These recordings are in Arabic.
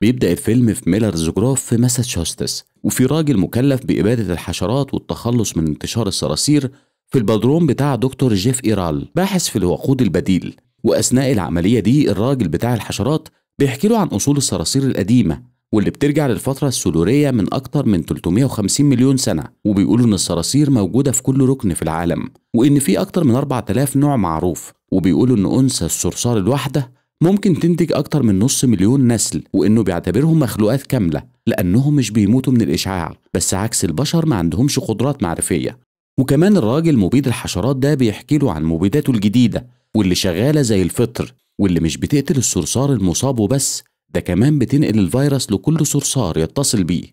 بيبدأ الفيلم في ميلرز جروف في ماساتشوستس وفي راجل مكلف بإبادة الحشرات والتخلص من انتشار الصراصير في البدروم بتاع دكتور جيف إيرال باحث في الوقود البديل وأثناء العملية دي الراجل بتاع الحشرات بيحكي له عن أصول الصراصير القديمة واللي بترجع للفترة السلورية من أكتر من 350 مليون سنة وبيقولوا إن الصراصير موجودة في كل ركن في العالم وإن في أكتر من 4000 نوع معروف وبيقولوا إن أنثى الصرصار الواحدة ممكن تنتج أكتر من نص مليون نسل وإنه بيعتبرهم مخلوقات كاملة لأنهم مش بيموتوا من الإشعاع بس عكس البشر ما عندهمش قدرات معرفية وكمان الراجل مبيد الحشرات ده بيحكي له عن مبيداته الجديدة واللي شغالة زي الفطر واللي مش بتقتل الصرصار المصاب وبس ده كمان بتنقل الفيروس لكل صرصار يتصل بيه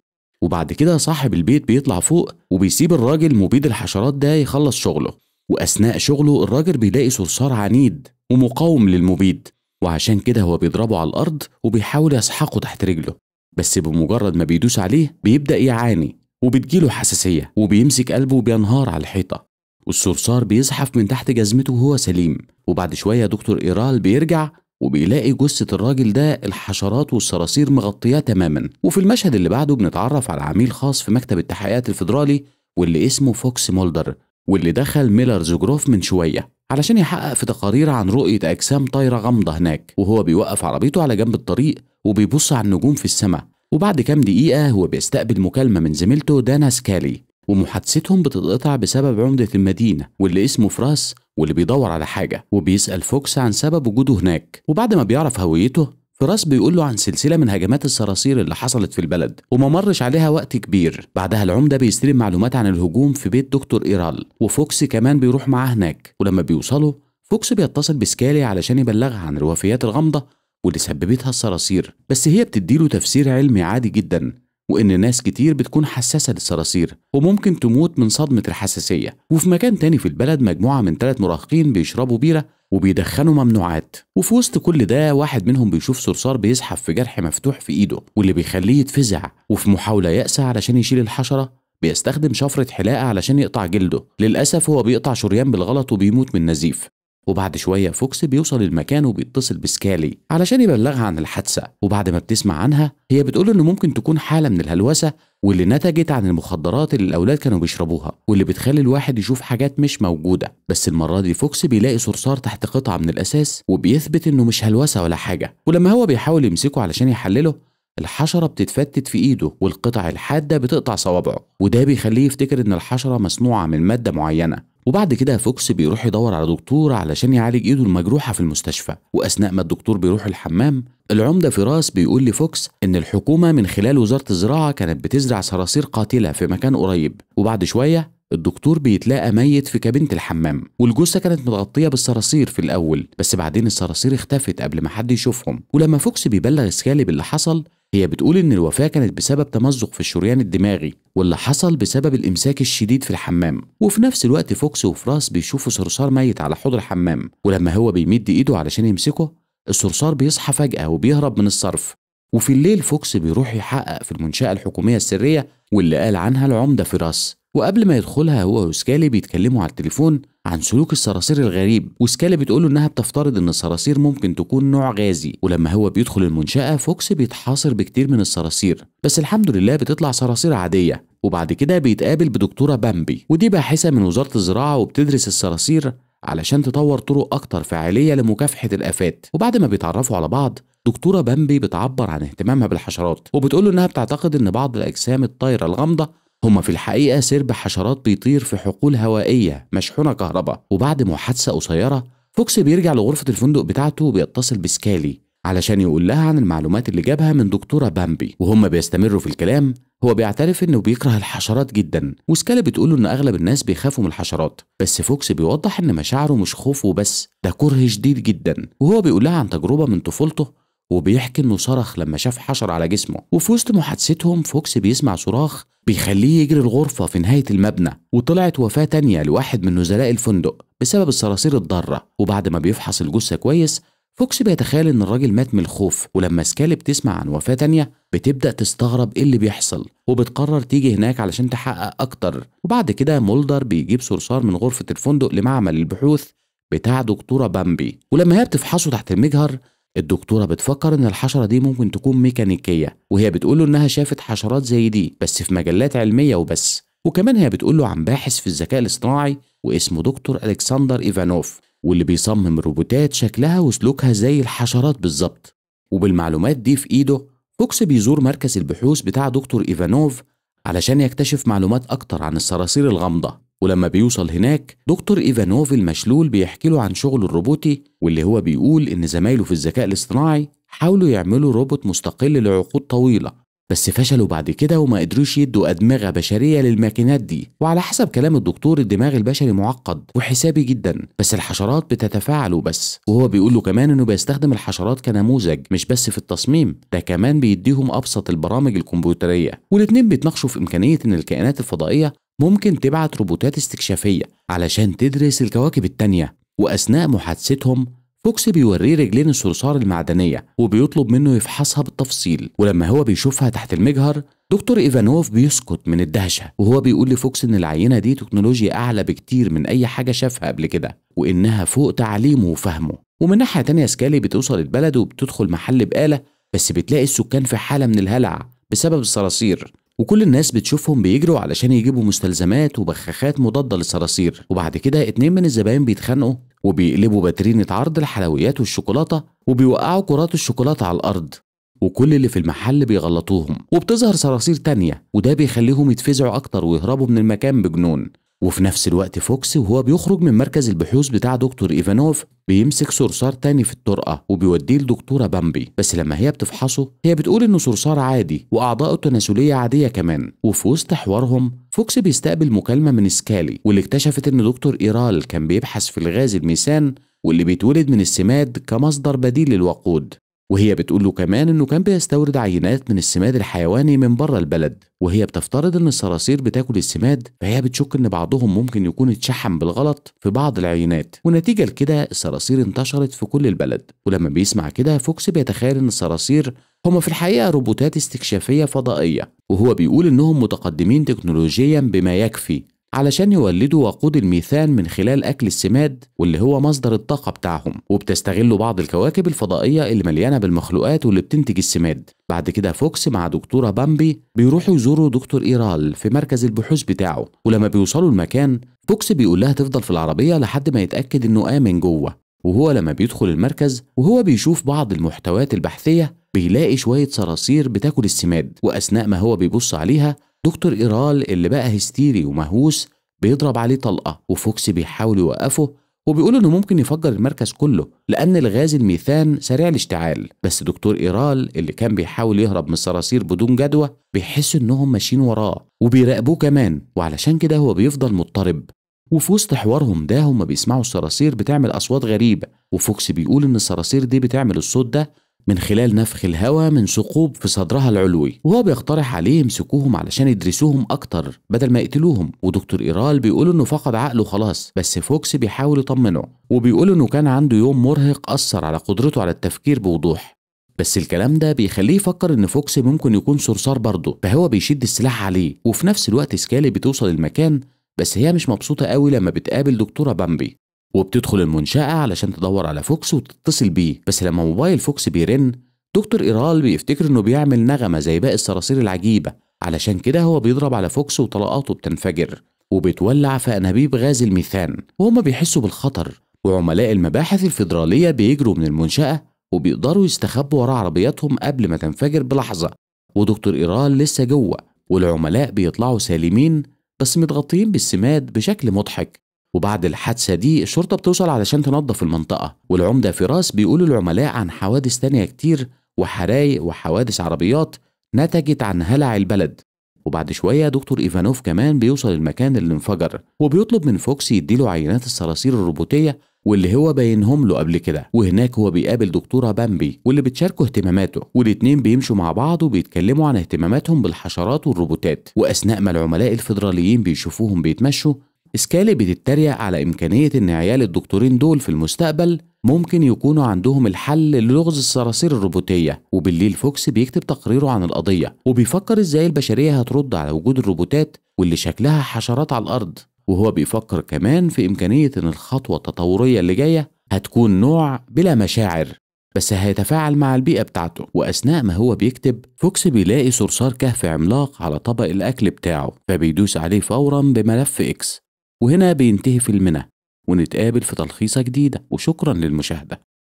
وبعد كده صاحب البيت بيطلع فوق وبيسيب الراجل مبيد الحشرات ده يخلص شغله وأثناء شغله الراجل بيلاقي صرصار عنيد ومقاوم للمبيد وعشان كده هو بيضربه على الأرض وبيحاول يسحقه تحت رجله بس بمجرد ما بيدوس عليه بيبدأ يعاني وبتجيله حساسية وبيمسك قلبه وبينهار على الحيطة والصرصار بيزحف من تحت جزمته وهو سليم وبعد شوية دكتور إيرال بيرجع وبيلاقي جثة الراجل ده الحشرات والصراصير مغطياه تماما وفي المشهد اللي بعده بنتعرف على عميل خاص في مكتب التحقيقات الفيدرالي واللي اسمه فوكس مولدر واللي دخل ميلرز جروف من شوية علشان يحقق في تقارير عن رؤية أجسام طايرة غامضة هناك وهو بيوقف عربيته على جنب الطريق وبيبص على النجوم في السماء وبعد كام دقيقة هو بيستقبل مكالمة من زميلته دانا سكالي ومحادثتهم بتتقطع بسبب عمدة المدينة واللي اسمه فراس واللي بيدور على حاجة وبيسأل فوكس عن سبب وجوده هناك وبعد ما بيعرف هويته فراس بيقول له عن سلسله من هجمات الصراصير اللي حصلت في البلد وما مرش عليها وقت كبير بعدها العمده بيستلم معلومات عن الهجوم في بيت دكتور ايرال وفوكس كمان بيروح معاه هناك ولما بيوصلوا فوكس بيتصل بسكالي علشان يبلغها عن الوفيات الغامضه واللي سببتها الصراصير بس هي بتديله تفسير علمي عادي جدا وإن ناس كتير بتكون حساسة للصراصير وممكن تموت من صدمة الحساسية وفي مكان تاني في البلد مجموعة من ثلاث مراهقين بيشربوا بيرة وبيدخنوا ممنوعات وفي وسط كل ده واحد منهم بيشوف صرصار بيزحف في جرح مفتوح في ايده واللي بيخليه يتفزع وفي محاولة يأسى علشان يشيل الحشرة بيستخدم شفرة حلاقة علشان يقطع جلده للأسف هو بيقطع شريان بالغلط وبيموت من نزيف وبعد شوية فوكس بيوصل المكان وبيتصل بسكالي علشان يبلغها عن الحادثة وبعد ما بتسمع عنها هي بتقول إنه ممكن تكون حالة من الهلوسة واللي نتجت عن المخدرات اللي الأولاد كانوا بيشربوها واللي بتخلي الواحد يشوف حاجات مش موجودة بس المرة دي فوكس بيلاقي صرصار تحت قطعة من الأساس وبيثبت إنه مش هلوسة ولا حاجة ولما هو بيحاول يمسكه علشان يحلله الحشرة بتتفتت في إيده والقطع الحادة بتقطع صوابعه وده بيخليه يفتكر إن الحشرة مصنوعة من مادة معينة وبعد كده فوكس بيروح يدور على دكتور علشان يعالج ايده المجروحه في المستشفى واثناء ما الدكتور بيروح الحمام العمده فراس بيقول لفوكس ان الحكومه من خلال وزاره الزراعه كانت بتزرع صراصير قاتله في مكان قريب وبعد شويه الدكتور بيتلاقى ميت في كابينة الحمام والجثة كانت متغطية بالصراصير في الأول بس بعدين الصراصير اختفت قبل ما حد يشوفهم ولما فوكس بيبلغ سكالب اللي حصل هي بتقول إن الوفاة كانت بسبب تمزق في الشريان الدماغي واللي حصل بسبب الإمساك الشديد في الحمام وفي نفس الوقت فوكس وفراس بيشوفوا صرصار ميت على حوض الحمام ولما هو بيمد إيده علشان يمسكه الصرصار بيصحى فجأة وبيهرب من الصرف وفي الليل فوكس بيروح يحقق في المنشأة الحكومية السرية واللي قال عنها العمدة فراس وقبل ما يدخلها هو وسكالي بيتكلموا على التليفون عن سلوك الصراصير الغريب وسكالي بتقوله انها بتفترض ان الصراصير ممكن تكون نوع غازي ولما هو بيدخل المنشاه فوكس بيتحاصر بكتير من الصراصير بس الحمد لله بتطلع صراصير عاديه وبعد كده بيتقابل بدكتوره بامبي ودي باحثه من وزاره الزراعه وبتدرس الصراصير علشان تطور طرق اكتر فعاليه لمكافحه الافات وبعد ما بيتعرفوا على بعض دكتوره بامبي بتعبر عن اهتمامها بالحشرات وبتقول انها بتعتقد ان بعض الاجسام الطايره الغامضه هما في الحقيقة سرب حشرات بيطير في حقول هوائية مشحونة كهرباء وبعد محادثة قصيرة فوكس بيرجع لغرفة الفندق بتاعته وبيتصل بسكالي علشان يقول لها عن المعلومات اللي جابها من دكتورة بامبي وهما بيستمروا في الكلام هو بيعترف انه بيكره الحشرات جدا وسكالي بتقول ان اغلب الناس بيخافوا من الحشرات بس فوكس بيوضح ان مشاعره مش خوف وبس ده كره شديد جدا وهو بيقول لها عن تجربة من طفولته وبيحكي انه صرخ لما شاف حشر على جسمه وفي وسط محادثتهم فوكس بيسمع صراخ بيخليه يجري الغرفة في نهاية المبنى وطلعت وفاة تانية لواحد من نزلاء الفندق بسبب الصراصير الضارة وبعد ما بيفحص الجثة كويس فوكس بيتخيل ان الراجل مات من الخوف ولما سكالب تسمع عن وفاة تانية بتبدأ تستغرب ايه اللي بيحصل وبتقرر تيجي هناك علشان تحقق اكتر وبعد كده مولدر بيجيب صرصار من غرفة الفندق لمعمل البحوث بتاع دكتورة بامبي ولما هي بتفحصه تحت المجهر الدكتوره بتفكر ان الحشره دي ممكن تكون ميكانيكيه وهي بتقول له انها شافت حشرات زي دي بس في مجلات علميه وبس وكمان هي بتقول له عن باحث في الذكاء الاصطناعي واسمه دكتور الكسندر ايفانوف واللي بيصمم روبوتات شكلها وسلوكها زي الحشرات بالظبط وبالمعلومات دي في ايده فوكس بيزور مركز البحوث بتاع دكتور ايفانوف علشان يكتشف معلومات اكتر عن الصراصير الغامضه ولما بيوصل هناك دكتور ايفانوف المشلول بيحكي له عن شغله الروبوتي واللي هو بيقول ان زمايله في الذكاء الاصطناعي حاولوا يعملوا روبوت مستقل لعقود طويله بس فشلوا بعد كده وما قدروش يدوا أدمغة بشرية للماكينات دي وعلى حسب كلام الدكتور الدماغ البشري معقد وحسابي جدا بس الحشرات بتتفاعل وبس وهو بيقول له كمان انه بيستخدم الحشرات كنموذج مش بس في التصميم ده كمان بيديهم أبسط البرامج الكمبيوترية والاتنين بيتناقشوا في إمكانية ان الكائنات الفضائية ممكن تبعت روبوتات استكشافية علشان تدرس الكواكب التانية وأثناء محادثتهم فوكس بيوريه رجلين الصرصار المعدنية وبيطلب منه يفحصها بالتفصيل ولما هو بيشوفها تحت المجهر دكتور إيفانوف بيسكت من الدهشة وهو بيقول لفوكس إن العينة دي تكنولوجيا أعلى بكتير من أي حاجة شافها قبل كده وإنها فوق تعليمه وفهمه ومن ناحية تانية سكالي بتوصل البلد وبتدخل محل بآلة بس بتلاقي السكان في حالة من الهلع بسبب الصراصير وكل الناس بتشوفهم بيجروا علشان يجيبوا مستلزمات وبخاخات مضادة للصراصير وبعد كده اتنين من الزباين بيتخانقوا وبيقلبوا باترينة عرض الحلويات والشوكولاتة وبيوقعوا كرات الشوكولاتة على الأرض وكل اللي في المحل بيغلطوهم وبتظهر صراصير تانية وده بيخليهم يتفزعوا أكتر ويهربوا من المكان بجنون وفي نفس الوقت فوكس وهو بيخرج من مركز البحوث بتاع دكتور ايفانوف بيمسك صرصار تاني في الطرقه وبيوديه لدكتوره بامبي بس لما هي بتفحصه هي بتقول انه صرصار عادي واعضائه التناسليه عاديه كمان وفي وسط حوارهم فوكس بيستقبل مكالمه من سكالي واللي اكتشفت ان دكتور ايرال كان بيبحث في الغاز الميثان واللي بيتولد من السماد كمصدر بديل للوقود وهي بتقول له كمان انه كان بيستورد عينات من السماد الحيواني من بره البلد وهي بتفترض ان الصراصير بتاكل السماد فهي بتشك ان بعضهم ممكن يكون اتشحم بالغلط في بعض العينات ونتيجه لكده الصراصير انتشرت في كل البلد ولما بيسمع كده فوكس بيتخيل ان الصراصير هما في الحقيقة روبوتات استكشافية فضائية وهو بيقول إنهم متقدمين تكنولوجيا بما يكفي علشان يولدوا وقود الميثان من خلال أكل السماد واللي هو مصدر الطاقة بتاعهم وبتستغلوا بعض الكواكب الفضائية اللي مليانة بالمخلوقات واللي بتنتج السماد بعد كده فوكس مع دكتورة بامبي بيروحوا يزوروا دكتور إيرال في مركز البحوث بتاعه ولما بيوصلوا المكان فوكس بيقول لها تفضل في العربية لحد ما يتأكد إنه آمن جوه وهو لما بيدخل المركز وهو بيشوف بعض المحتويات البحثية بيلاقي شوية صراصير بتاكل السماد وأثناء ما هو بيبص عليها دكتور إيرال اللي بقى هستيري ومهووس بيضرب عليه طلقة وفوكس بيحاول يوقفه وبيقول انه ممكن يفجر المركز كله لان الغاز الميثان سريع الاشتعال بس دكتور ايرال اللي كان بيحاول يهرب من الصراصير بدون جدوى بيحس انهم ماشيين وراه وبيراقبوه كمان وعلشان كده هو بيفضل مضطرب وفي وسط حوارهم ده هما بيسمعوا الصراصير بتعمل اصوات غريبه وفوكس بيقول ان الصراصير دي بتعمل الصوت ده من خلال نفخ الهواء من ثقوب في صدرها العلوي وهو بيقترح عليه يمسكوهم علشان يدرسوهم اكتر بدل ما يقتلوهم ودكتور ايرال بيقول انه فقد عقله خلاص بس فوكس بيحاول يطمنه وبيقول انه كان عنده يوم مرهق اثر على قدرته على التفكير بوضوح بس الكلام ده بيخليه يفكر ان فوكس ممكن يكون صرصار برضه فهو بيشد السلاح عليه وفي نفس الوقت سكالي بتوصل المكان بس هي مش مبسوطة قوي لما بتقابل دكتورة بامبي وبتدخل المنشأة علشان تدور على فوكس وتتصل بيه بس لما موبايل فوكس بيرن دكتور إيرال بيفتكر إنه بيعمل نغمة زي باقي الصراصير العجيبة علشان كده هو بيضرب على فوكس وطلقاته بتنفجر وبتولع في أنابيب غاز الميثان وهما بيحسوا بالخطر وعملاء المباحث الفيدرالية بيجروا من المنشأة وبيقدروا يستخبوا وراء عربياتهم قبل ما تنفجر بلحظة ودكتور إيرال لسه جوه والعملاء بيطلعوا سالمين بس متغطيين بالسماد بشكل مضحك وبعد الحادثة دي الشرطة بتوصل علشان تنظف المنطقة والعمدة فراس بيقول العملاء عن حوادث تانية كتير وحرايق وحوادث عربيات نتجت عن هلع البلد وبعد شوية دكتور إيفانوف كمان بيوصل المكان اللي انفجر وبيطلب من فوكس يديله عينات الصراصير الروبوتية واللي هو باينهم له قبل كده وهناك هو بيقابل دكتورة بامبي واللي بتشاركه اهتماماته والاتنين بيمشوا مع بعض وبيتكلموا عن اهتماماتهم بالحشرات والروبوتات وأثناء ما العملاء الفيدراليين بيشوفوهم بيتمشوا سكالي بتتريق على إمكانية إن عيال الدكتورين دول في المستقبل ممكن يكونوا عندهم الحل للغز الصراصير الروبوتية وبالليل فوكس بيكتب تقريره عن القضية وبيفكر إزاي البشرية هترد على وجود الروبوتات واللي شكلها حشرات على الأرض وهو بيفكر كمان في إمكانية إن الخطوة التطورية اللي جاية هتكون نوع بلا مشاعر بس هيتفاعل مع البيئة بتاعته وأثناء ما هو بيكتب فوكس بيلاقي صرصار كهف عملاق على طبق الأكل بتاعه فبيدوس عليه فورا بملف إكس وهنا بينتهي فيلمنا ونتقابل في تلخيصة جديدة وشكرا للمشاهدة